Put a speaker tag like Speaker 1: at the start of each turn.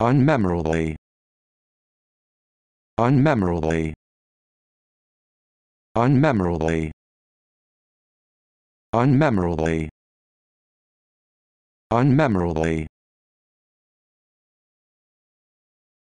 Speaker 1: unmemorably unmemorably unmemorably unmemorably unmemorably